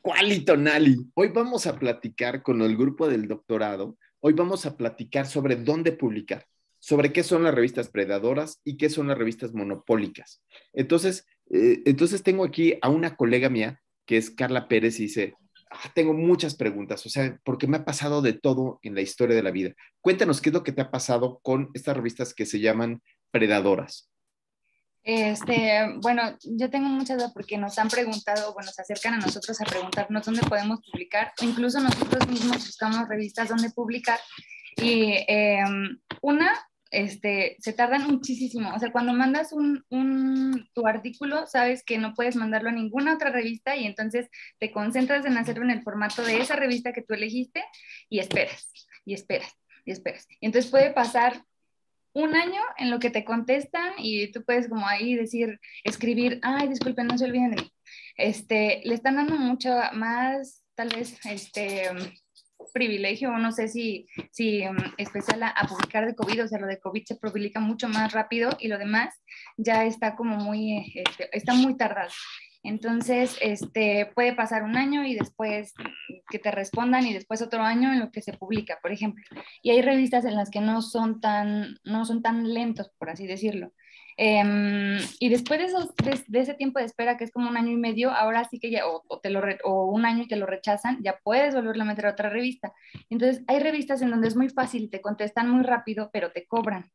¿Cuál Hoy vamos a platicar con el grupo del doctorado. Hoy vamos a platicar sobre dónde publicar, sobre qué son las revistas predadoras y qué son las revistas monopólicas. Entonces, eh, entonces tengo aquí a una colega mía que es Carla Pérez y dice, ah, tengo muchas preguntas, o sea, porque me ha pasado de todo en la historia de la vida. Cuéntanos qué es lo que te ha pasado con estas revistas que se llaman predadoras. Este, bueno, yo tengo muchas duda porque nos han preguntado, bueno, se acercan a nosotros a preguntarnos dónde podemos publicar, incluso nosotros mismos buscamos revistas donde publicar y em, una, este, se tardan muchísimo, o sea, cuando mandas un, tu artículo, sabes que no puedes mandarlo a ninguna otra revista y entonces te concentras en hacerlo en el formato de esa revista que tú elegiste y esperas, y esperas, y esperas. Y entonces puede pasar un año en lo que te contestan y tú puedes como ahí decir, escribir, ay, disculpen, no se olviden de mí. Este, le están dando mucho más, tal vez, este privilegio, no sé si, si em, especial a, publicar de COVID, o sea, lo de COVID se publica mucho más rápido y lo demás ya está como muy, eh, este, está muy tardado. Entonces, este, puede pasar un año y después que te respondan y después otro año en lo que se publica, por ejemplo. Y hay revistas en las que no son tan, no son tan lentos, por así decirlo. Em, y después de, de, ese tiempo de espera, que es como un año y medio, ahora sí que ya, te lo o un año y te lo rechazan, ya puedes volverlo a meter a otra revista. Entonces, hay revistas en donde es muy fácil, te contestan muy rápido, pero te cobran.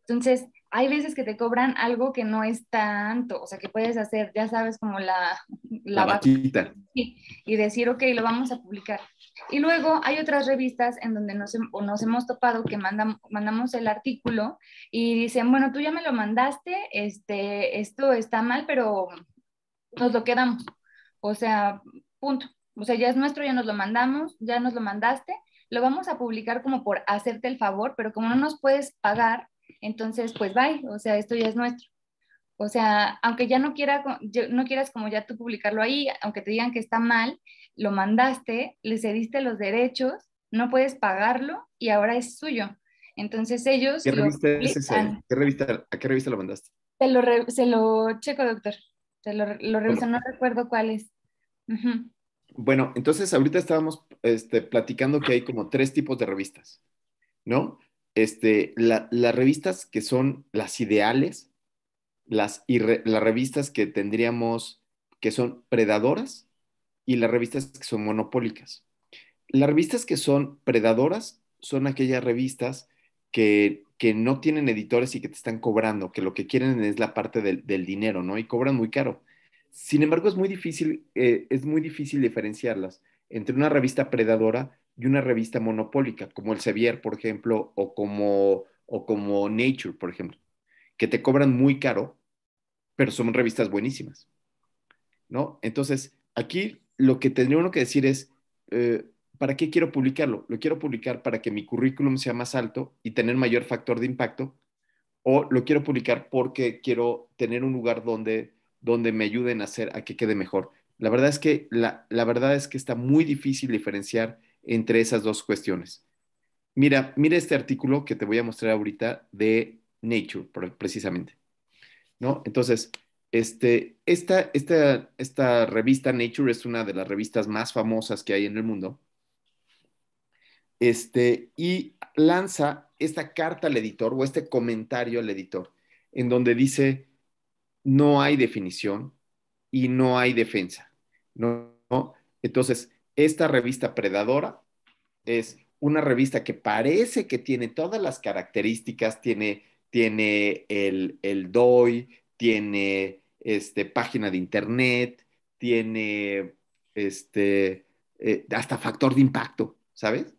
Entonces, hay veces que te cobran algo que no es tanto, o sea, que puedes hacer, ya sabes, como la, la, vaquita. Y, decir, ok, lo vamos a publicar. Y luego hay otras revistas en donde nos, hemos topado que mandamos el artículo y dicen, bueno, tú ya me lo mandaste, este, esto está mal, pero nos lo quedamos. O sea, punto. O sea, ya es nuestro, ya nos lo mandamos, ya nos lo mandaste, lo vamos a publicar como por hacerte el favor, pero como no nos puedes pagar, entonces, pues bye, o sea, esto ya es nuestro. O sea, aunque ya no, quiera, no quieras como ya tú publicarlo ahí, aunque te digan que está mal, lo mandaste, le cediste los derechos, no puedes pagarlo y ahora es suyo. Entonces ellos... ¿Qué revista ¿Qué revista, ¿A qué revista lo mandaste? Se lo, se checo, doctor. Se lo, reviso, no recuerdo cuál es. Bueno, entonces ahorita estábamos este, platicando que hay como tres tipos de revistas, ¿no? este, las revistas que son las ideales, las, las revistas que tendríamos que son predadoras y las revistas que son monopólicas. Las revistas que son predadoras son aquellas revistas que, no tienen editores y que te están cobrando, que lo que quieren es la parte del, dinero, ¿no? Y cobran muy caro. Sin embargo, es muy difícil, eh, es muy difícil diferenciarlas entre una revista predadora y una revista monopólica, como el Sevier, por ejemplo, o como, o como Nature, por ejemplo, que te cobran muy caro, pero son revistas buenísimas. ¿No? Entonces, aquí lo que tendría uno que decir es, eh, ¿para qué quiero publicarlo? Lo quiero publicar para que mi currículum sea más alto y tener mayor factor de impacto, o lo quiero publicar porque quiero tener un lugar donde, donde me ayuden a hacer a que quede mejor. La verdad es que la, la verdad es que está muy difícil diferenciar entre esas dos cuestiones. Mira, mira este artículo que te voy a mostrar ahorita de Nature, precisamente. ¿No? Entonces, este, esta, esta, esta revista Nature es una de las revistas más famosas que hay en el mundo. Este, y lanza esta carta al editor o este comentario al editor, en donde dice, no hay definición y no hay defensa. ¿no? Entonces, esta revista predadora es una revista que parece que tiene todas las características, tiene, tiene el, el DOI, tiene este, página de internet, tiene este, eh, hasta factor de impacto, ¿sabes?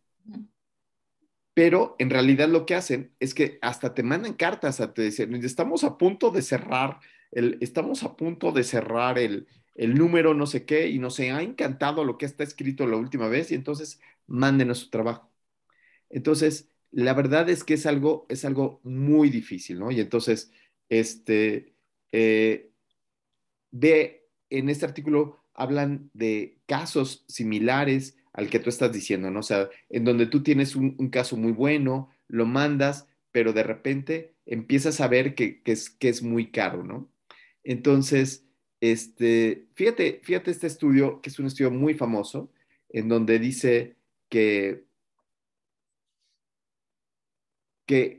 Pero en realidad lo que hacen es que hasta te mandan cartas a te decir, estamos a punto de cerrar el, estamos a punto de cerrar el, el número no sé qué y no nos ha ah, encantado lo que está escrito la última vez y entonces mándenos su trabajo. Entonces, la verdad es que es algo, es algo muy difícil, ¿no? Y entonces, este, eh, ve, en este artículo hablan de casos similares al que tú estás diciendo, ¿no? O sea, en donde tú tienes un, caso muy bueno, lo mandas, pero de repente empiezas a ver que, que, es, que es muy caro, ¿no? Entonces, este, fíjate, fíjate este estudio, que es un estudio muy famoso, en donde dice que, que,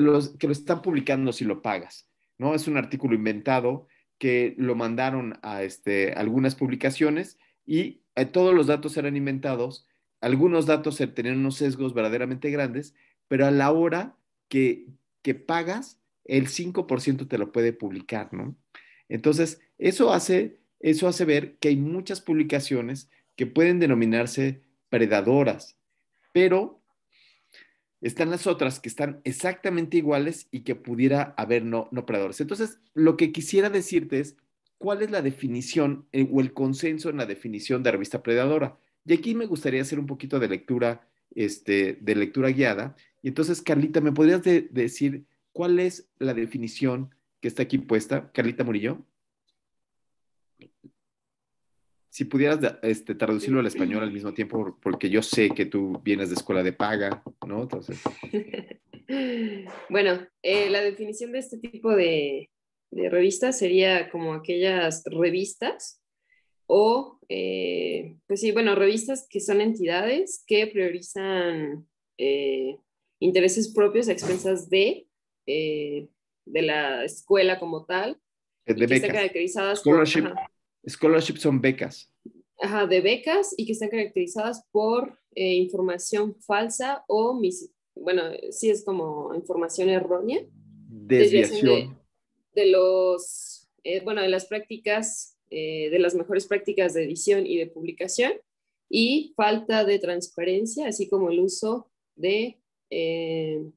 los, que lo están publicando si lo pagas, ¿no? Es un artículo inventado que lo mandaron a este, algunas publicaciones y eh, todos los datos eran inventados, algunos datos tenían unos sesgos verdaderamente grandes, pero a la hora que, pagas, el 5% te lo puede publicar, ¿no? Entonces, eso hace, eso hace ver que hay muchas publicaciones que pueden denominarse predadoras, pero están las otras que están exactamente iguales y que pudiera haber no, no predadores. Entonces, lo que quisiera decirte es, ¿cuál es la definición eh, o el consenso en la definición de revista predadora? Y aquí me gustaría hacer un poquito de lectura, este, de lectura guiada. Y entonces, Carlita, ¿me podrías decir cuál es la definición que está aquí puesta? Carlita Murillo si pudieras este, traducirlo al español al mismo tiempo, porque yo sé que tú vienes de escuela de paga, ¿no? bueno, eh, la definición de este tipo de, revistas sería como aquellas revistas o, eh, pues sí, bueno, revistas que son entidades que priorizan eh, intereses propios a expensas de, de la escuela como tal. De que están caracterizadas por, Scholarships son becas. Ajá, de becas y que están caracterizadas por eh, información falsa o, mis, bueno, sí es como información errónea. Desviación. De, los, eh, bueno, de las prácticas, eh, de las mejores prácticas de edición y de publicación y falta de transparencia, así como el uso de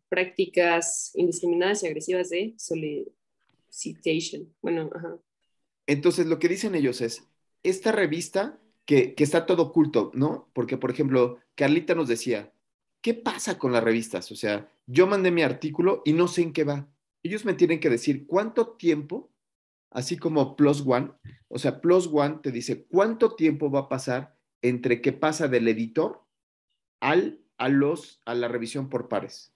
prácticas indiscriminadas y agresivas de solicitation. Bueno, ajá. Entonces, lo que dicen ellos es, esta revista que, está todo oculto, ¿no? Porque, por ejemplo, Carlita nos decía, ¿qué pasa con las revistas? O sea, yo mandé mi artículo y no sé en qué va. Ellos me tienen que decir cuánto tiempo, así como Plus One, o sea, Plus One te dice cuánto tiempo va a pasar entre que pasa del editor al, a, los, a la revisión por pares.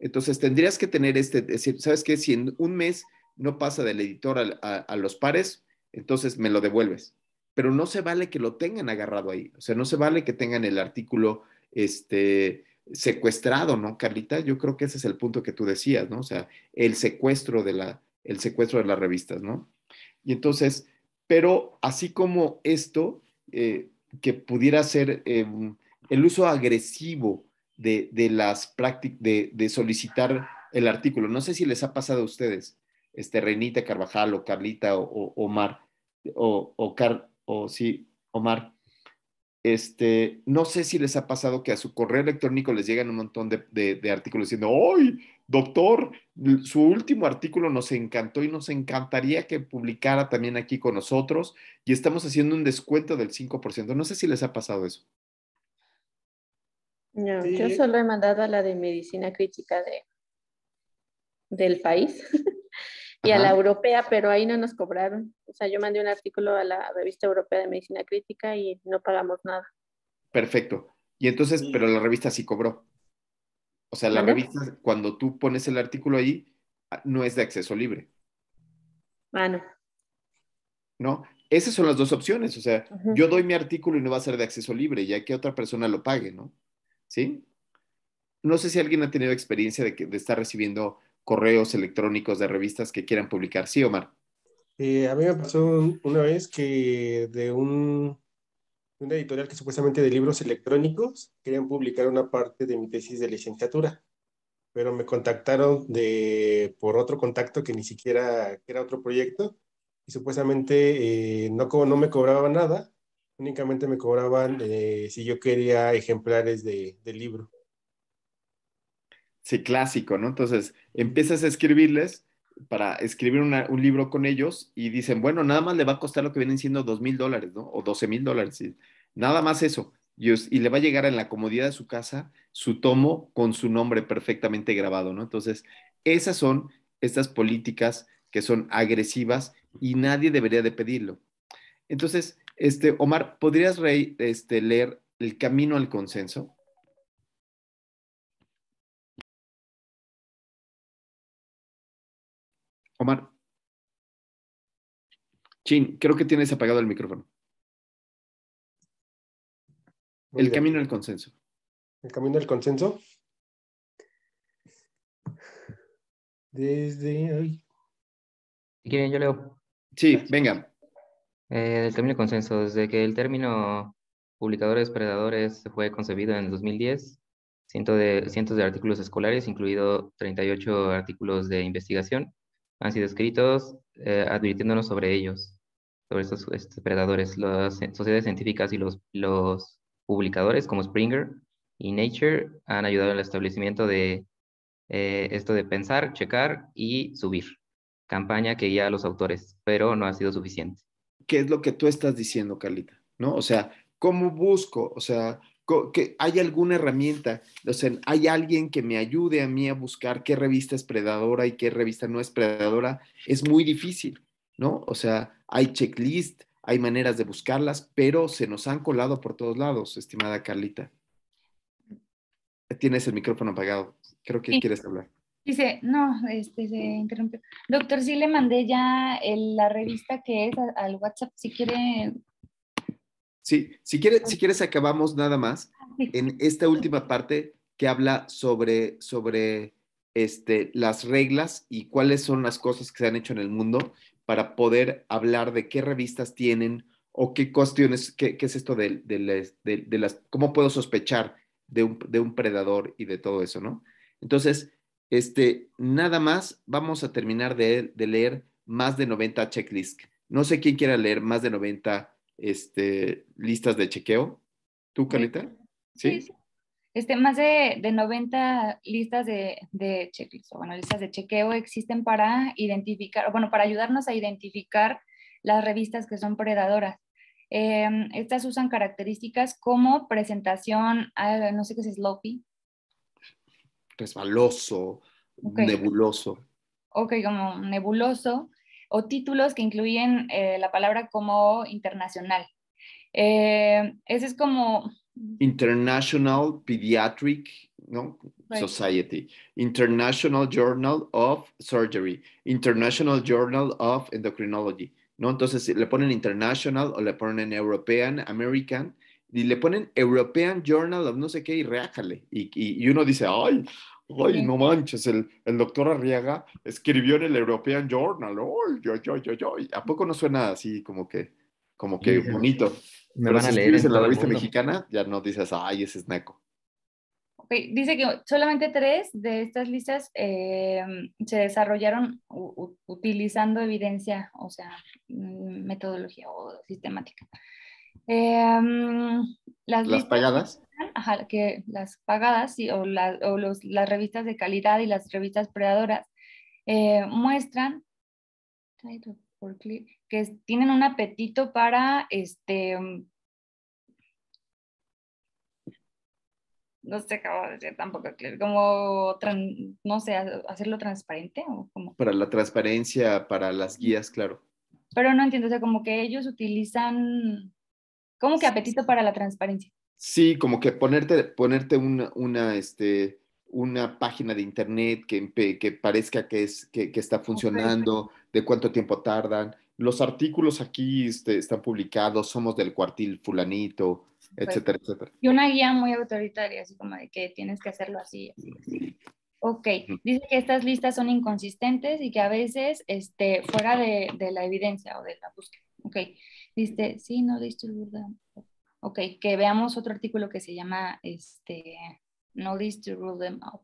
Entonces, tendrías que tener este, ¿sabes qué? Si en un mes no pasa del editor a, los pares, entonces me lo devuelves. Pero no se vale que lo tengan agarrado ahí, o sea, no se vale que tengan el artículo este, secuestrado, ¿no, Carlita? Yo creo que ese es el punto que tú decías, ¿no? O sea, el secuestro de, el secuestro de las revistas, ¿no? Y entonces, pero así como esto, eh, que pudiera ser em, el uso agresivo de, las prácticas, de solicitar el artículo, no sé si les ha pasado a ustedes, este, Reinita Carvajal o Carlita o, Omar, o, Car, o sí, Omar, este, no sé si les ha pasado que a su correo electrónico les llegan un montón de, de, artículos diciendo, ¡ay, doctor! Su último artículo nos encantó y nos encantaría que publicara también aquí con nosotros y estamos haciendo un descuento del 5%. No sé si les ha pasado eso. No, yo solo he mandado a la de medicina crítica de, del país. y a la europea, pero ahí no nos cobraron. O sea, yo mandé un artículo a la revista europea de medicina crítica y no pagamos nada. Perfecto. Y entonces, pero la revista sí cobró. O sea, la revista, cuando tú pones el artículo ahí, ah, no es de acceso libre. Ah, no. esas son las dos opciones. O sea, yo doy mi artículo y no va a ser de acceso libre, ya que otra persona lo pague, ¿no? ¿Sí? No sé si alguien ha tenido experiencia de, que, de estar recibiendo correos electrónicos de revistas que quieran publicar. Sí, Omar. Eh, a mí me pasó una vez que de un, una editorial que supuestamente de libros electrónicos querían publicar una parte de mi tesis de licenciatura, pero me contactaron de, por otro contacto que ni siquiera era otro proyecto y supuestamente eh, no, no me cobraban nada, únicamente me cobraban eh, si yo quería ejemplares de, del libro. Sí, clásico, ¿no? Entonces, empiezas a escribirles para escribir un libro con ellos y dicen, bueno, nada más le va a costar lo que vienen siendo dos mil dólares, ¿no? O 12 mil dólares, nada más eso. Y, le va a llegar en la comodidad de su casa su tomo con su nombre perfectamente grabado, ¿no? Entonces, esas son estas políticas que son agresivas y nadie debería de pedirlo. Entonces, este, Omar, ¿podrías este, leer El Camino al Consenso? Omar. Chin, creo que tienes apagado el micrófono. el camino al consenso. El camino al consenso. Desde hoy. quieren, yo leo. Sí, venga. Eh, el camino al consenso. Desde que el término publicadores predadores fue concebido en 2010, cientos de, cientos de artículos escolares, incluido 38 artículos de investigación, han sido escritos eh, advirtiéndonos sobre ellos, sobre estos, depredadores. predadores. Las sociedades científicas y los, publicadores como Springer y Nature han ayudado al establecimiento de eh, esto de pensar, checar y subir. Campaña que guía a los autores, pero no ha sido suficiente. ¿Qué es lo que tú estás diciendo, Carlita? ¿No? O sea, ¿cómo busco? O sea, que hay alguna herramienta, o sea, hay alguien que me ayude a mí a buscar qué revista es predadora y qué revista no es predadora, es muy difícil, ¿no? O sea, hay checklist, hay maneras de buscarlas, pero se nos han colado por todos lados, estimada Carlita. Tienes el micrófono apagado, creo que quieres hablar. Dice, no, este se interrumpió. Doctor, sí le mandé ya la revista que es al WhatsApp, si quiere Sí, si quieres, si quieres acabamos nada más en esta última parte que habla sobre, sobre este, las reglas y cuáles son las cosas que se han hecho en el mundo para poder hablar de qué revistas tienen o qué cuestiones, qué, es esto de, las, cómo puedo sospechar de un, predador y de todo eso, ¿no? Entonces, este, nada más vamos a terminar de, de leer más de 90 checklists. No sé quién quiera leer más de 90 este, listas de chequeo. ¿Tú, Carlita? Sí. Este, más de, 90 listas de, de listas de chequeo existen para identificar, bueno, para ayudarnos a identificar las revistas que son predadoras. Em, estas usan características como presentación, eh, no sé qué es sloppy. Resbaloso, nebuloso. Ok, como nebuloso, o títulos que incluyen eh, la palabra como internacional. Eh, ese es como... International Pediatric Society, International Journal of Surgery, International Journal of Endocrinology, ¿no? Entonces le ponen International o le ponen European, American, y le ponen European Journal of no sé qué y reájale. Y, y uno dice, ay, Ay, no manches, el, doctor Arriaga escribió en el European Journal. yo, yo, yo, yo. ¿A poco no suena así como que, como que bonito? si a leer. En, la revista mexicana, ya no dices, ay, ese es neco. Okay. Dice que solamente tres de estas listas em, se desarrollaron utilizando evidencia, o sea, mm, metodología o sistemática. Em, las, pagadas ajá, que las pagadas o, o los, las revistas de calidad y las revistas predadoras eh, muestran que tienen un apetito para este mm, no sé cómo decir tampoco como no sé hacerlo transparente o como para la transparencia para las guías claro pero no entiendo o sea como que ellos utilizan como que apetito para la transparencia Sí, como que ponerte, ponerte una, una, este, página de internet que, que parezca que, es, que, está funcionando, de cuánto tiempo tardan. Los artículos aquí este, están publicados, somos del cuartil fulanito, pues, etcétera, etcétera. Y una guía muy autoritaria, así como de que tienes que hacerlo así, Ok, dice que estas listas son inconsistentes y que a veces este, fuera de, la evidencia o de la búsqueda. Ok, dice, sí, no verdad? Ok, que veamos otro artículo que se llama este, No List to Rule Them Out.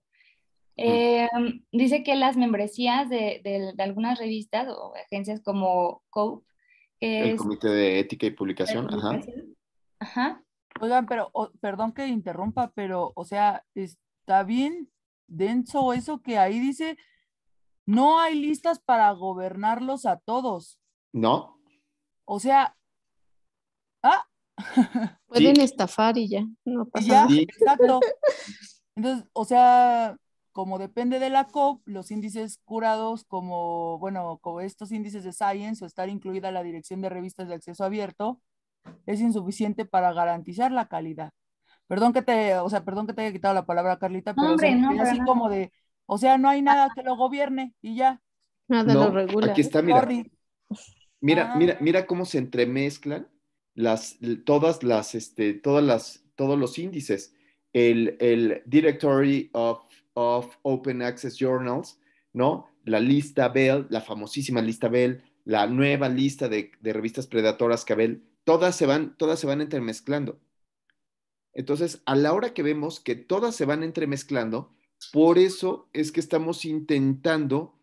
Mm. Em, dice que las membresías de, algunas revistas o agencias como COPE, el Comité de Ética y Publicación, ajá. ajá. Oigan, pero, perdón que interrumpa, pero, o sea, está bien denso eso que ahí dice, no hay listas para gobernarlos a todos. No. O sea, ah, Pueden estafar y ya, no pasa nada. Exacto. Entonces, o sea, como depende de la COP, los índices curados, como, bueno, como estos índices de Science o estar incluida la dirección de revistas de acceso abierto, es insuficiente para garantizar la calidad. Perdón que te, o sea, perdón que te haya quitado la palabra, Carlita, pero es así como de, o sea, no hay nada que lo gobierne y ya. Nada lo regula. Aquí está, mira. Mira, ah. mira, mira cómo se entremezclan las, todas las, este, todas las, todos los índices. El, el Directory of, of, Open Access Journals, ¿no? La lista Bell, la famosísima lista Bell, la nueva lista de, de revistas predatoras Cabell, todas se van, todas se van entremezclando. Entonces, a la hora que vemos que todas se van entremezclando, por eso es que estamos intentando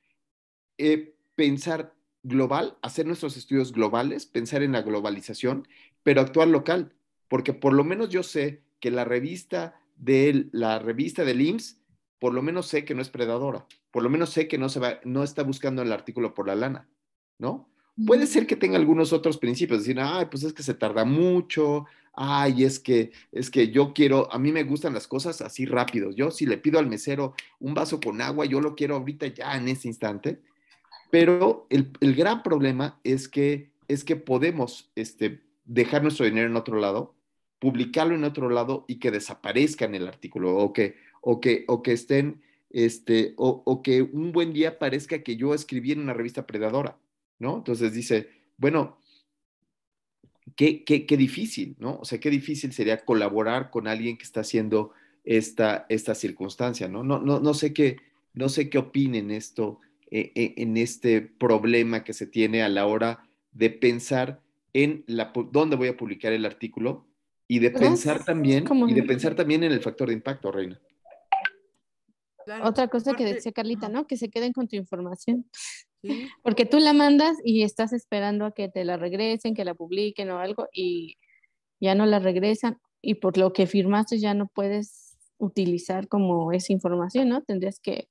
eh, pensar global, hacer nuestros estudios globales, pensar en la globalización, pero actuar local, porque por lo menos yo sé que la revista de la revista del IMSS, por lo menos sé que no es predadora, por lo menos sé que no se va, no está buscando el artículo por la lana, ¿no? Puede ser que tenga algunos otros principios, decir, ay, pues es que se tarda mucho, ay, es que, es que yo quiero, a mí me gustan las cosas así rápidos. Yo si le pido al mesero un vaso con agua, yo lo quiero ahorita ya en ese instante. Pero el, gran problema es que, es que podemos este, dejar nuestro dinero en otro lado, publicarlo en otro lado y que desaparezca en el artículo o que, o que, estén, este, o, que un buen día parezca que yo escribí en una revista predadora, ¿no? Entonces dice, bueno, Qué, difícil, ¿no? O sea, qué difícil sería colaborar con alguien que está haciendo esta, esta circunstancia, ¿no? No, sé no sé qué opinen esto, e, e, en este problema que se tiene a la hora de pensar en la, dónde voy a publicar el artículo y de pues pensar también y de pensar también en el factor de impacto, Reina. Otra cosa que decía Carlita, ¿no? Que se queden con tu información. Porque tú la mandas y estás esperando a que te la regresen, que la publiquen o algo y ya no la regresan y por lo que firmaste ya no puedes utilizar como esa información, ¿no? Tendrías que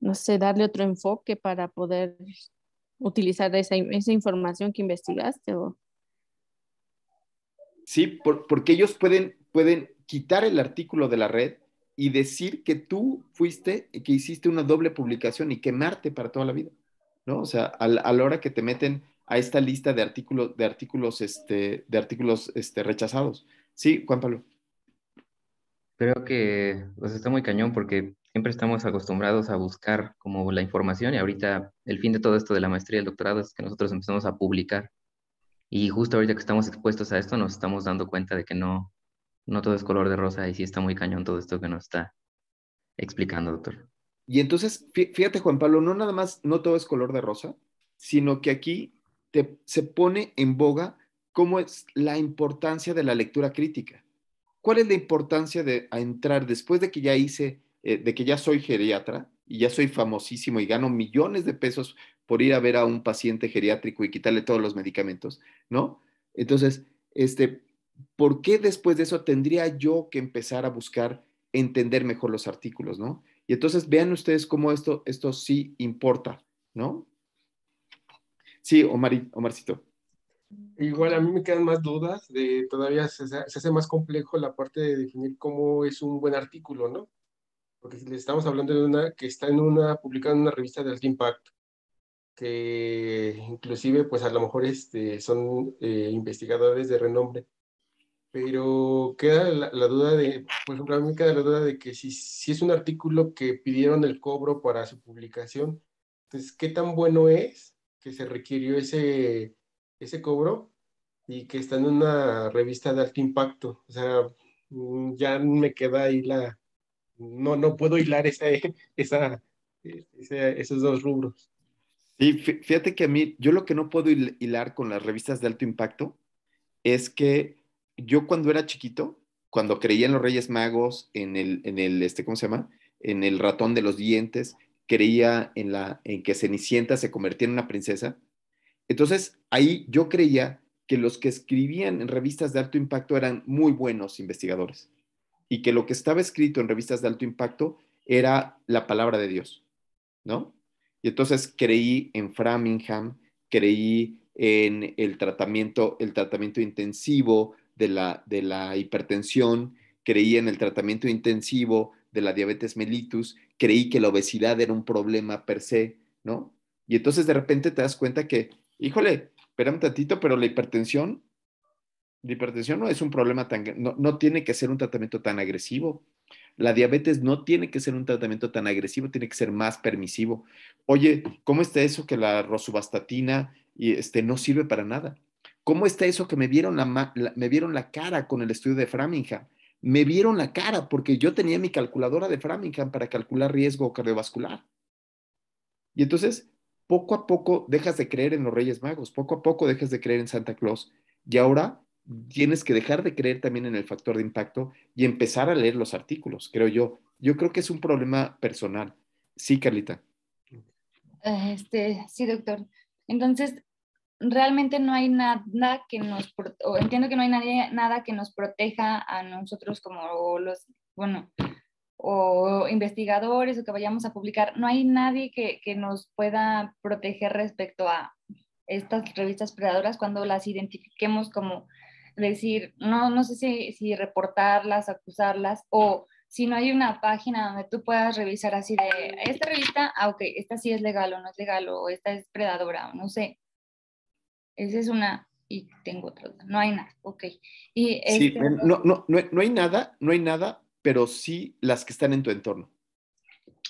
no sé, darle otro enfoque para poder utilizar esa, esa información que investigaste? Sí, porque ellos pueden, pueden quitar el artículo de la red y decir que tú fuiste, que hiciste una doble publicación y quemarte para toda la vida, ¿no? O sea, a, la, hora que te meten a esta lista de artículos, de artículos, este, de artículos este, rechazados. Sí, Juan Pablo. Creo que pues, está muy cañón porque siempre estamos acostumbrados a buscar como la información y ahorita el fin de todo esto de la maestría y el doctorado es que nosotros empezamos a publicar. Y justo ahorita que estamos expuestos a esto nos estamos dando cuenta de que no, no todo es color de rosa y sí está muy cañón todo esto que nos está explicando, doctor. Y entonces, fíjate Juan Pablo, no nada más, no todo es color de rosa, sino que aquí te, se pone en boga cómo es la importancia de la lectura crítica. ¿Cuál es la importancia de entrar después de que ya hice eh, de que ya soy geriatra y ya soy famosísimo y gano millones de pesos por ir a ver a un paciente geriátrico y quitarle todos los medicamentos, ¿no? Entonces, este, ¿por qué después de eso tendría yo que empezar a buscar entender mejor los artículos, ¿no? Y entonces vean ustedes cómo esto, esto sí importa, ¿no? Sí, Omar, Omarcito. Igual a mí me quedan más dudas, de, todavía se, hace más complejo la parte de definir cómo es un buen artículo, ¿no? porque le estamos hablando de una que está en una, publicada en una revista de alto impacto, que inclusive pues a lo mejor este, son eh, investigadores de renombre, pero queda la, duda de, por ejemplo, a queda la duda de que si, si es un artículo que pidieron el cobro para su publicación, entonces, pues, ¿qué tan bueno es que se requirió ese, ese cobro y que está en una revista de alto impacto? O sea, ya me queda ahí la, no, no puedo hilar esa, esa, esos dos rubros. Sí, fíjate que a mí, yo lo que no puedo hilar con las revistas de alto impacto es que yo cuando era chiquito, cuando creía en los Reyes Magos, en el, en el este, ¿cómo se llama? En el ratón de los dientes, creía en, la, en que Cenicienta se convertía en una princesa. Entonces, ahí yo creía que los que escribían en revistas de alto impacto eran muy buenos investigadores y que lo que estaba escrito en revistas de alto impacto era la palabra de Dios, ¿no? Y entonces creí en Framingham, creí en el tratamiento, el tratamiento intensivo de la, de la hipertensión, creí en el tratamiento intensivo de la diabetes mellitus, creí que la obesidad era un problema per se, ¿no? Y entonces de repente te das cuenta que, híjole, espérame un tantito, pero la hipertensión la hipertensión no es un problema tan, no, no tiene que ser un tratamiento tan agresivo. La diabetes no tiene que ser un tratamiento tan agresivo, tiene que ser más permisivo. Oye, ¿cómo está eso que la rosubastatina y este, no sirve para nada? ¿Cómo está eso que me vieron la, me vieron la cara con el estudio de Framingham? Me vieron la cara porque yo tenía mi calculadora de Framingham para calcular riesgo cardiovascular. Y entonces, poco a poco dejas de creer en los Reyes Magos, poco a poco dejas de creer en Santa Claus y ahora tienes que dejar de creer también en el factor de impacto y empezar a leer los artículos, creo yo. Yo creo que es un problema personal. Sí, Carlita. Este, sí, doctor. Entonces, realmente no hay nada que nos, o entiendo que no hay nadie, nada que nos proteja a nosotros como los, bueno, o investigadores o que vayamos a publicar, no hay nadie que, que nos pueda proteger respecto a estas revistas predadoras cuando las identifiquemos como decir, no, no sé si, reportarlas, acusarlas o si no hay una página donde tú puedas revisar así de esta revista, ah, ok, esta sí es legal o no es legal o esta es predadora o no sé. Esa es una y tengo otra. No hay nada, ok. sí, este no, hay nada, no hay nada, pero sí las que están en tu entorno.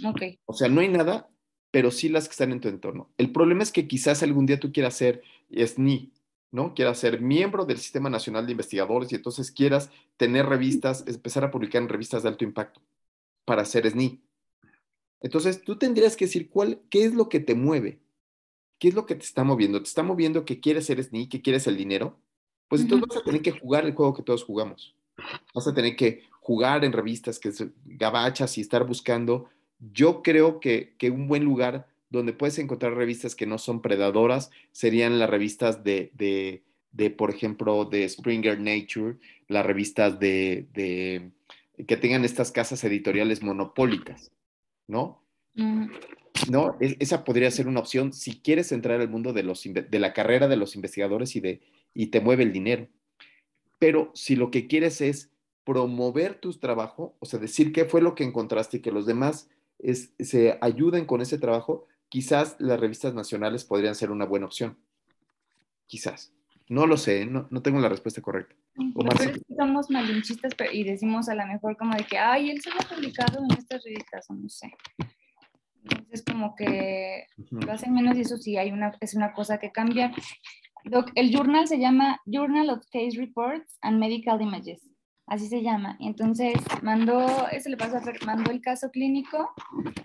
Ok. O sea, no hay nada, pero sí las que están en tu entorno. El problema es que quizás algún día tú quieras hacer es ni ¿no? Quieras ser miembro del Sistema Nacional de Investigadores y entonces quieras tener revistas, empezar a publicar en revistas de alto impacto para ser SNI. Entonces, tú tendrías que decir cuál, qué es lo que te mueve, qué es lo que te está moviendo. ¿Te está moviendo que quieres ser SNI, que quieres el dinero? Pues entonces vas a tener que jugar el juego que todos jugamos. Vas a tener que jugar en revistas que es gabachas y estar buscando. Yo creo que, que un buen lugar donde puedes encontrar revistas que no son predadoras, serían las revistas de, por ejemplo, de Springer Nature, las revistas de, que tengan estas casas editoriales monopólicas, ¿no? No, e, esa podría ser una opción si quieres entrar al mundo de, los, de la carrera de los investigadores y, de, y te mueve el dinero. Pero si lo que quieres es promover tu trabajo, o sea, decir qué fue lo que encontraste y que los demás se ayuden con ese trabajo, quizás las revistas nacionales podrían ser una buena opción. Quizás. No lo sé, ¿eh? no, tengo la respuesta correcta. Omar, somos malinchistas y decimos a lo mejor como de que, ay, él se ha publicado en estas revistas, o no sé. Entonces como que lo hacen menos y eso sí hay una, es una cosa que cambia. el journal se llama Journal of Case Reports and Medical Images así se llama. Entonces, mandó, eso le pasó a mandó el caso clínico,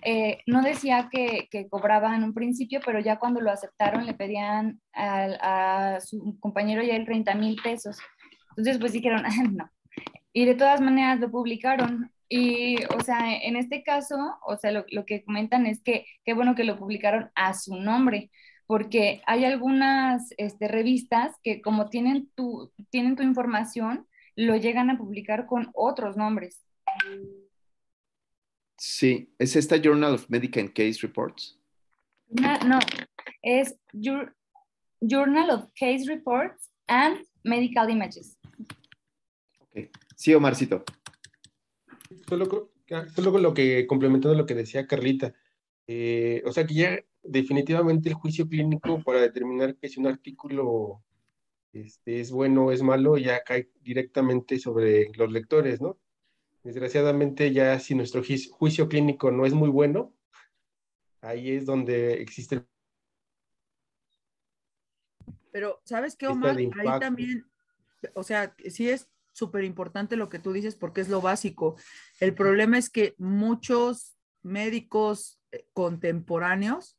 eh, no decía que, que, cobraba en un principio, pero ya cuando lo aceptaron le pedían a, a su compañero ya el 30 mil pesos. Entonces, pues dijeron, ah, no. Y de todas maneras lo publicaron. Y, o sea, en este caso, o sea, lo, lo que comentan es que qué bueno que lo publicaron a su nombre, porque hay algunas este, revistas que como tienen tu, tienen tu información, lo llegan a publicar con otros nombres. Sí, ¿es esta Journal of Medical Case Reports? No, es Journal of Case Reports and Medical Images. Okay. Sí, Omarcito. Solo, lo que complementando lo que decía Carlita, eh, o sea que ya definitivamente el juicio clínico para determinar que es un artículo este, es bueno o es malo, ya cae directamente sobre los lectores, ¿no? Desgraciadamente ya si nuestro juicio clínico no es muy bueno, ahí es donde existe Pero, ¿sabes qué, Omar? Ahí también, o sea, sí es súper importante lo que tú dices porque es lo básico. El problema es que muchos médicos eh, contemporáneos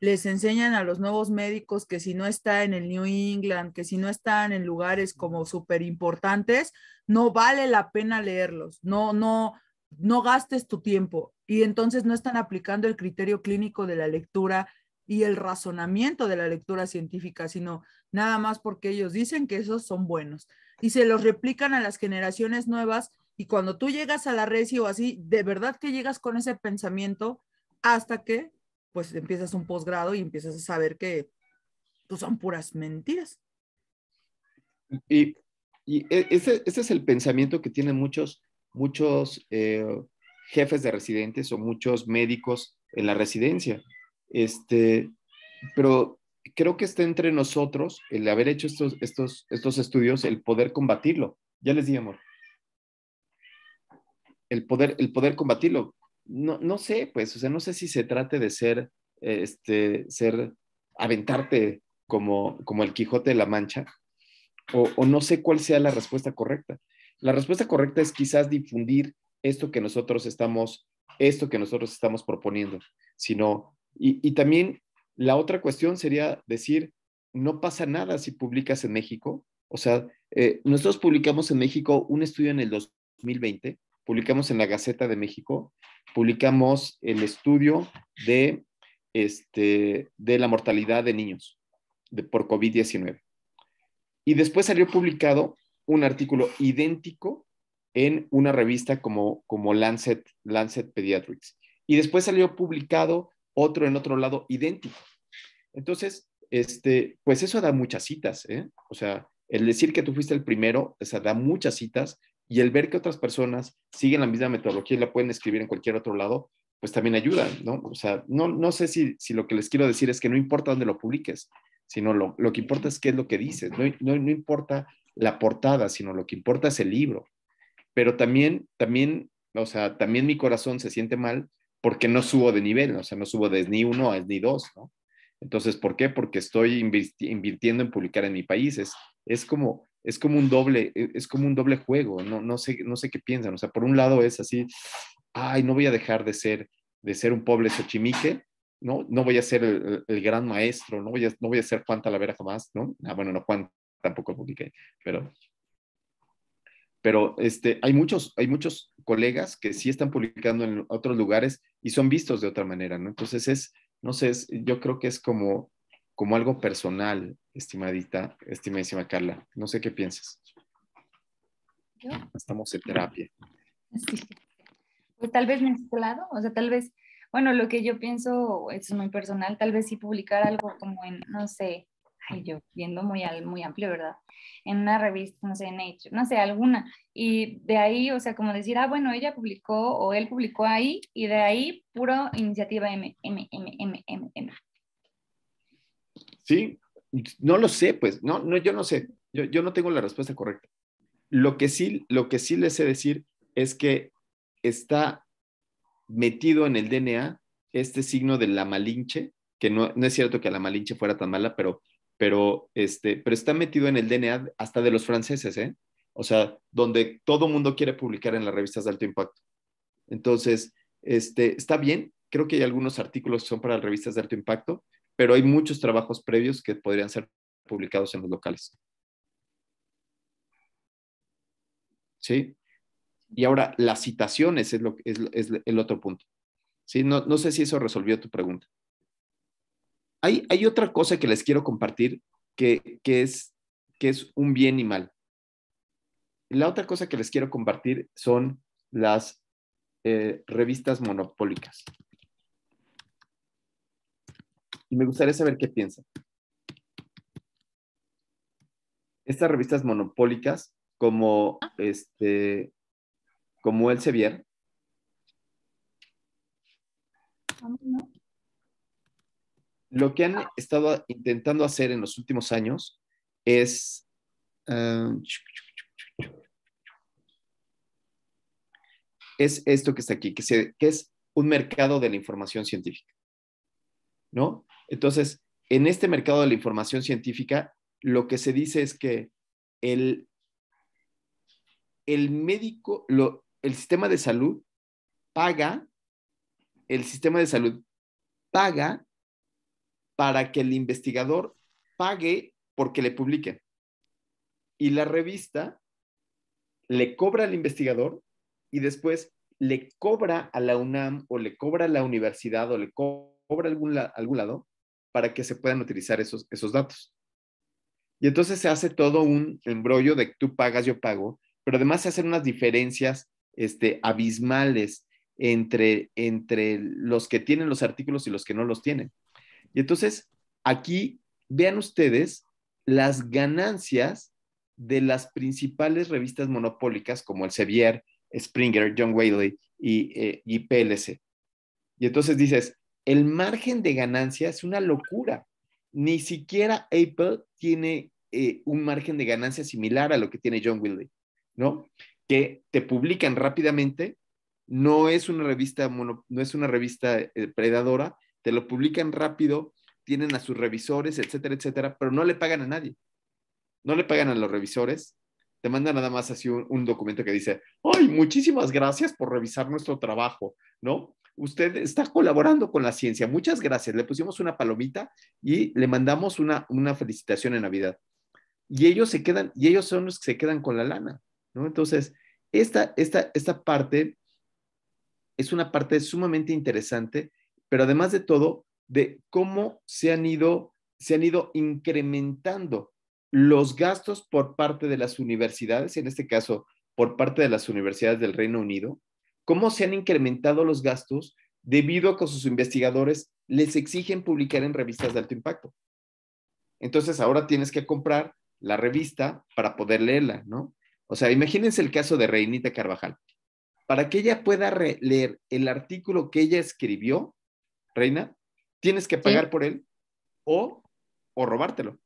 les enseñan a los nuevos médicos que si no está en el New England, que si no están en lugares como súper importantes, no vale la pena leerlos, no, no, no gastes tu tiempo. Y entonces no están aplicando el criterio clínico de la lectura y el razonamiento de la lectura científica, sino nada más porque ellos dicen que esos son buenos. Y se los replican a las generaciones nuevas y cuando tú llegas a la resi o así, de verdad que llegas con ese pensamiento hasta que pues empiezas un posgrado y empiezas a saber que pues, son puras mentiras. Y, e, ese, es el pensamiento que tienen muchos, muchos eh, jefes de residentes o muchos médicos en la residencia. Este, pero creo que está entre nosotros el haber hecho estos, estos, estos estudios, el poder combatirlo. Ya les dije, amor. El poder, el poder combatirlo no, sé, pues, o sea, no sé si se trate de ser, este, ser, aventarte como, como el Quijote de la Mancha, o, no sé cuál sea la respuesta correcta. La respuesta correcta es quizás difundir esto que nosotros estamos, esto que nosotros estamos proponiendo, sino, y, y también la otra cuestión sería decir, no pasa nada si publicas en México, o sea, eh, nosotros publicamos en México un estudio en el 2020 publicamos en la Gaceta de México, publicamos el estudio de, este, de la mortalidad de niños de, por COVID-19. Y después salió publicado un artículo idéntico en una revista como, como Lancet, Lancet Pediatrics. Y después salió publicado otro en otro lado idéntico. Entonces, este, pues eso da muchas citas, ¿eh? O sea, el decir que tú fuiste el primero, o sea, da muchas citas y el ver que otras personas siguen la misma metodología y la pueden escribir en cualquier otro lado, pues también ayuda, ¿no? O sea, no, no sé si, lo que les quiero decir es que no importa dónde lo publiques, sino lo, que importa es qué es lo que dices, no, importa la portada, sino lo que importa es el libro. Pero también, también, o sea, también mi corazón se siente mal porque no subo de nivel, o sea, no subo de ni uno a ni dos, ¿no? Entonces, ¿por qué? Porque estoy invirtiendo en publicar en mi país. es como, es como un doble, e, es como un doble juego, no, no, sé, no sé qué piensan, o sea, por un lado es así, ay, no voy a dejar de ser, de ser un pobre sochimique, ¿no? No voy a ser el, gran maestro, no voy, a, no voy a ser Juan Talavera jamás, ¿no? Ah, bueno, no, Juan tampoco publiqué, pero... Pero este, hay, muchos, hay muchos colegas que sí están publicando en otros lugares y son vistos de otra manera, ¿no? Entonces es, no sé, yo creo que es como, como algo personal, estimadita, estimadísima Carla. No sé qué piensas. ¿Yo? Estamos en terapia. Sí. Pues tal vez mezclado, o sea, tal vez, bueno, lo que yo pienso es muy personal, tal vez sí publicar algo como en, no sé, ay, yo viendo muy, muy amplio, ¿verdad? En una revista, no sé, en Nature, no sé, alguna. Y de ahí, o sea, como decir, ah, bueno, ella publicó o él publicó ahí, y de ahí puro iniciativa M, M, M, M, M, M. ¿Sí? No lo sé, pues, no, no yo no sé, yo, no tengo la respuesta correcta. Lo que, sí, lo que sí les sé decir es que está metido en el DNA este signo de la malinche, que no, es cierto que la malinche fuera tan mala, pero, pero, este, pero está metido en el DNA hasta de los franceses, ¿eh? O sea, donde todo mundo quiere publicar en las revistas de alto impacto. Entonces, este, está bien, creo que hay algunos artículos que son para revistas de alto impacto, pero hay muchos trabajos previos que podrían ser publicados en los locales. ¿Sí? Y ahora, las citaciones es, lo, es, el otro punto. ¿Sí? No, no, sé si eso resolvió tu pregunta. Hay, otra cosa que les quiero compartir que, es, que es un bien y mal. La otra cosa que les quiero compartir son las eh, revistas monopólicas y me gustaría saber qué piensan. Estas revistas monopólicas, como este, como El Sevier. Lo que han estado intentando hacer en los últimos años es ah, es esto que está aquí, que, que es un mercado de la información científica, ¿no? Entonces, en este mercado de la información científica, lo que se dice es que el, el médico, el sistema de salud paga, el sistema de salud paga para que el investigador pague porque le publique. Y la revista le cobra al investigador y después le cobra a la UNAM o le cobra a la universidad o le cobra a algún lado para que se puedan utilizar esos, esos datos. Y entonces se hace todo un embrollo de tú pagas, yo pago, pero además se hacen unas diferencias este, abismales entre, entre los que tienen los artículos y los que no los tienen. Y entonces aquí vean ustedes las ganancias de las principales revistas monopólicas como el Sevier, Springer, John Whaley y, eh, y PLC. Y entonces dices, el margen de ganancia es una locura. Ni siquiera Apple tiene eh, un margen de ganancia similar a lo que tiene John Wilde, ¿no? Que te publican rápidamente, no es una revista, no es una revista eh, predadora, te lo publican rápido, tienen a sus revisores, etcétera, etcétera, pero no le pagan a nadie. No le pagan a los revisores, te mandan nada más así un documento que dice, ¡ay, muchísimas gracias por revisar nuestro trabajo! ¿No? usted está colaborando con la ciencia. Muchas gracias. Le pusimos una palomita y le mandamos una, felicitación en Navidad. Y ellos se quedan, y ellos son los que se quedan con la lana, ¿no? Entonces, esta, esta, esta parte es una parte sumamente interesante, pero además de todo, de cómo se han ido, se han ido incrementando los gastos por parte de las universidades, en este caso, por parte de las universidades del Reino Unido, cómo se han incrementado los gastos debido a que sus investigadores les exigen publicar en revistas de alto impacto. Entonces ahora tienes que comprar la revista para poder leerla, ¿no? O sea, imagínense el caso de Reinita Carvajal. Para que ella pueda leer el artículo que ella escribió, Reina, tienes que pagar por él o, o robártelo.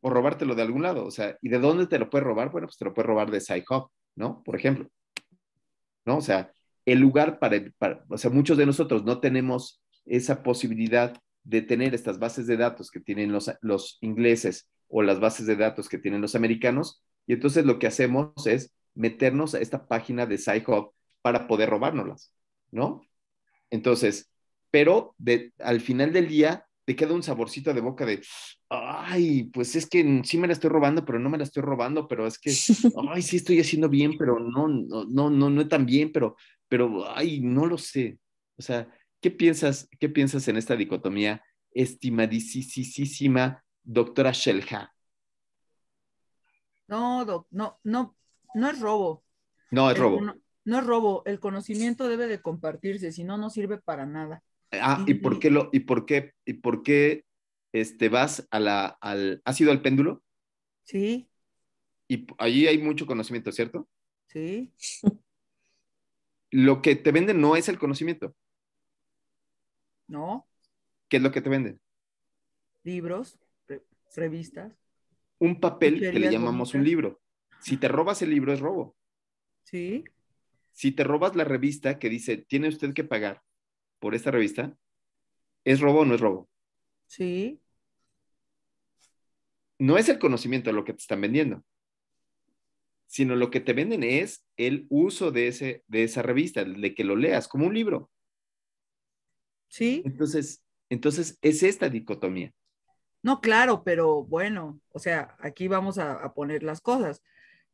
O robártelo de algún lado. O sea, ¿y de dónde te lo puedes robar? Bueno, pues te lo puedes robar de SciHub, ¿no? Por ejemplo. ¿no? O sea, el lugar para, o sea, muchos de nosotros no tenemos esa posibilidad de tener estas bases de datos que tienen los, ingleses o las bases de datos que tienen los americanos, y entonces lo que hacemos es meternos a esta página de SciHub para poder robárnoslas, ¿no? Entonces, pero de, al final del día te queda un saborcito de boca de, ay, pues es que sí me la estoy robando, pero no me la estoy robando, pero es que, ay, sí estoy haciendo bien, pero no, no, no, no, no tan bien, pero, pero, ay, no lo sé. O sea, ¿qué piensas, qué piensas en esta dicotomía, estimadísima doctora Shelja? No, no, no, no es robo. No es robo. no es robo. El conocimiento debe de compartirse, si no, no sirve para nada. Ah, ¿y por qué lo, y por qué, y por qué este, vas a la, al, ¿has ido al péndulo? Sí. Y allí hay mucho conocimiento, ¿cierto? Sí. Lo que te venden no es el conocimiento. No. ¿Qué es lo que te venden? Libros, revistas. Un papel que le llamamos un libro. Si te robas el libro es robo. Sí. Si te robas la revista que dice, tiene usted que pagar, por esta revista, ¿es robo o no es robo? Sí. No es el conocimiento lo que te están vendiendo, sino lo que te venden es el uso de, ese, de esa revista, de que lo leas como un libro. Sí. Entonces, entonces es esta dicotomía. No, claro, pero bueno, o sea, aquí vamos a, poner las cosas.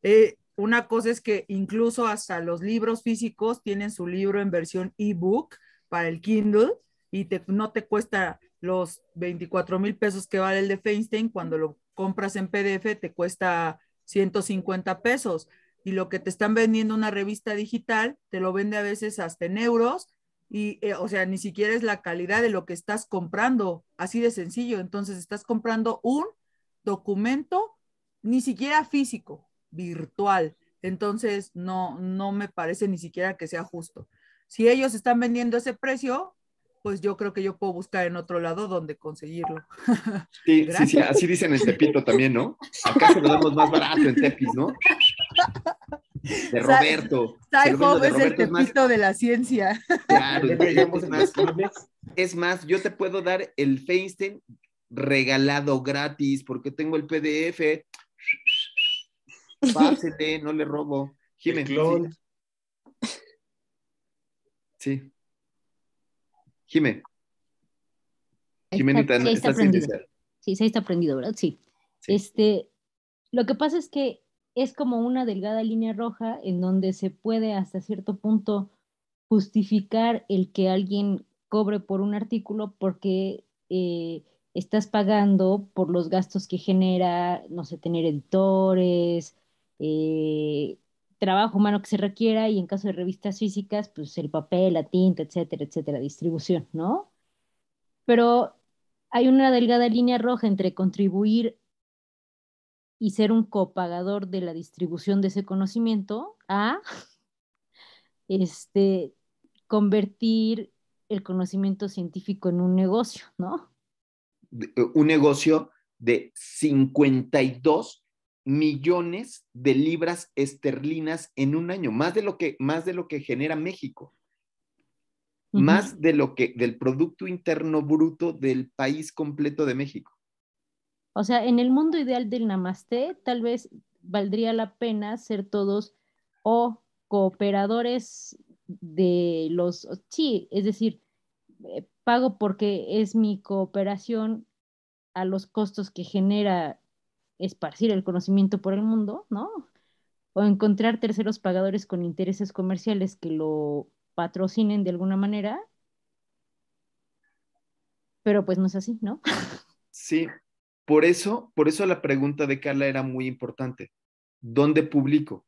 Eh, una cosa es que incluso hasta los libros físicos tienen su libro en versión ebook para el Kindle y no te cuesta los 24 mil pesos que vale el de Feinstein, cuando lo compras en PDF te cuesta 150 pesos. Y lo que te están vendiendo una revista digital, te lo vende a veces hasta en euros. Y, eh, o sea, ni siquiera es la calidad de lo que estás comprando, así de sencillo. Entonces, estás comprando un documento, ni siquiera físico, virtual. Entonces, no, no me parece ni siquiera que sea justo. Si ellos están vendiendo ese precio, pues yo creo que yo puedo buscar en otro lado donde conseguirlo. Sí, sí, así dicen en Tepito también, ¿no? Acá se lo damos más barato en Tepis, ¿no? De Roberto. Sai es el Tepito de la ciencia. Claro, es más, es más, yo te puedo dar el Feinstein regalado gratis porque tengo el PDF. Pásele, no le robo. Jiménez. Sí. Jime. Jimenita, está, aprendido. Sí, se está aprendido, ¿verdad? Sí. Este, lo que pasa es que es como una delgada línea roja en donde se puede hasta cierto punto justificar el que alguien cobre por un artículo porque eh, estás pagando por los gastos que genera, no sé, tener editores, eh, trabajo humano que se requiera y en caso de revistas físicas, pues el papel, la tinta, etcétera, etcétera, distribución, ¿no? Pero hay una delgada línea roja entre contribuir y ser un copagador de la distribución de ese conocimiento a este, convertir el conocimiento científico en un negocio, ¿no? Eh, un negocio de 52 millones de libras esterlinas en un año, más de lo que, más de lo que genera México, más de lo que, del Producto Interno Bruto del país completo de México. O sea, en el mundo ideal del namaste, tal vez valdría la pena ser todos o cooperadores de los sí, es decir, eh, pago porque es mi cooperación a los costos que genera esparcir el conocimiento por el mundo, ¿no? O encontrar terceros pagadores con intereses comerciales que lo patrocinen de alguna manera, pero pues no es así, ¿no? Sí, por eso, por eso la pregunta de Carla era muy importante. ¿Dónde publico?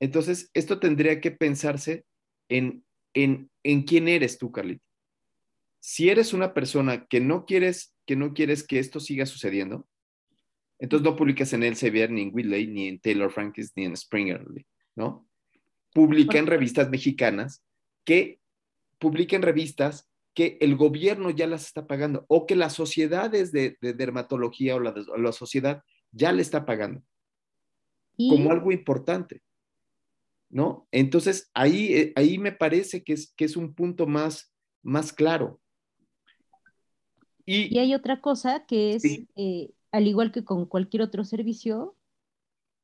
Entonces, esto tendría que pensarse en, en, en quién eres tú, Carlita. Si eres una persona que no quieres que no quieres que esto siga sucediendo, entonces no publicas en Elsevier, ni en Whitley, ni en Taylor Francis, ni en Springer, ¿no? Publica en revistas mexicanas que publiquen revistas que el gobierno ya las está pagando o que las sociedades de, dermatología o la, sociedad ya le está pagando como algo importante, ¿no? Entonces ahí, eh, ahí me parece que es, que es un punto más, más claro. Y, hay otra cosa que es eh, al igual que con cualquier otro servicio,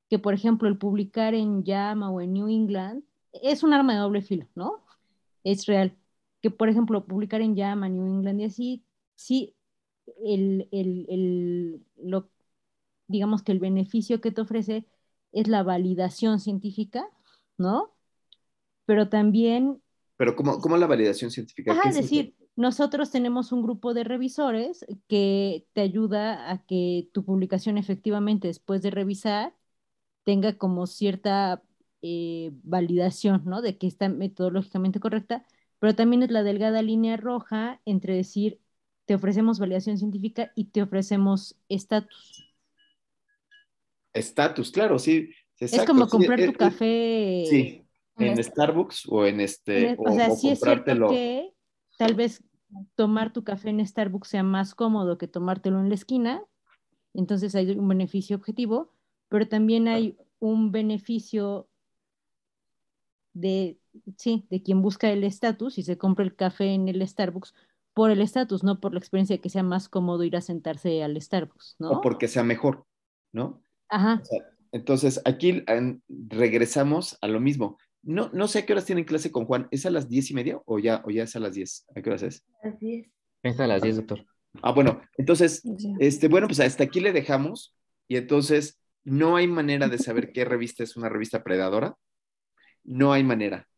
que por ejemplo el publicar en JAMA o en New England es un arma de doble filo, ¿no? Es real. Que por ejemplo publicar en JAMA, New England y así, sí, el, el, el, digamos que el beneficio que te ofrece es la validación científica, ¿no? Pero también... Pero ¿cómo, cómo la validación científica? es decir, nosotros tenemos un grupo de revisores que te ayuda a que tu publicación efectivamente después de revisar tenga como cierta eh, validación, ¿no? De que está metodológicamente correcta, pero también es la delgada línea roja entre decir, te ofrecemos validación científica y te ofrecemos estatus. Estatus, claro, sí. es como comprar e, tu e, café. Sí, en, Starbucks o en este. o, es Tal vez tomar tu café en Starbucks sea más cómodo que tomártelo en la esquina, entonces hay un beneficio objetivo, pero también hay un beneficio de, de quien busca el estatus y se compra el café en el Starbucks por el estatus, no por la experiencia de que sea más cómodo ir a sentarse al Starbucks, ¿no? O porque sea mejor, ¿no? entonces, aquí regresamos a lo mismo. No, sé a qué horas tienen clase con Juan. ¿Es a las diez y media o ya, o ya es a las diez? ¿A qué horas es? A las diez. Es a las diez, ah. doctor. Ah, bueno, entonces, este, bueno, pues hasta aquí le dejamos y entonces no hay manera de saber qué revista es una revista predadora. No hay manera.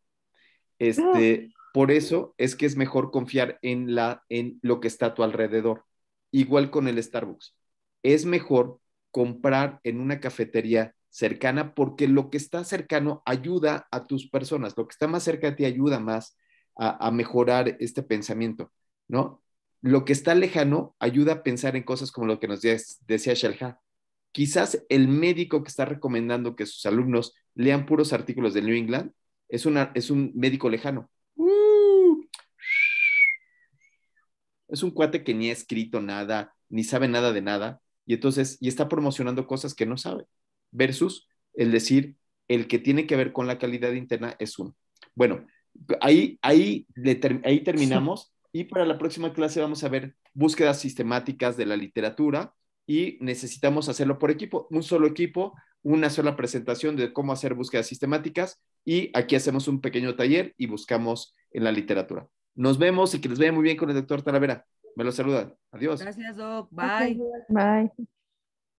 Este, Por eso es que es mejor confiar en, la, en lo que está a tu alrededor. Igual con el Starbucks. Es mejor comprar en una cafetería cercana, porque lo que está cercano ayuda a tus personas, lo que está más cerca de ti ayuda más a, mejorar este pensamiento, ¿no? Lo que está lejano ayuda a pensar en cosas como lo que nos decía Shelha. Quizás el médico que está recomendando que sus alumnos lean puros artículos de New England es, es un médico lejano. Uh. es un cuate que ni ha escrito nada, ni sabe nada de nada, y entonces, y está promocionando cosas que no sabe versus el decir el que tiene que ver con la calidad interna es uno. Bueno, ahí, ahí, ahí terminamos y para la próxima clase vamos a ver búsquedas sistemáticas de la literatura y necesitamos hacerlo por equipo, un solo equipo, una sola presentación de cómo hacer búsquedas sistemáticas y aquí hacemos un pequeño taller y buscamos en la literatura. Nos vemos y que les vaya muy bien con el doctor Talavera. Me lo saludan. Adiós. Gracias, Doc. Bye. Bye.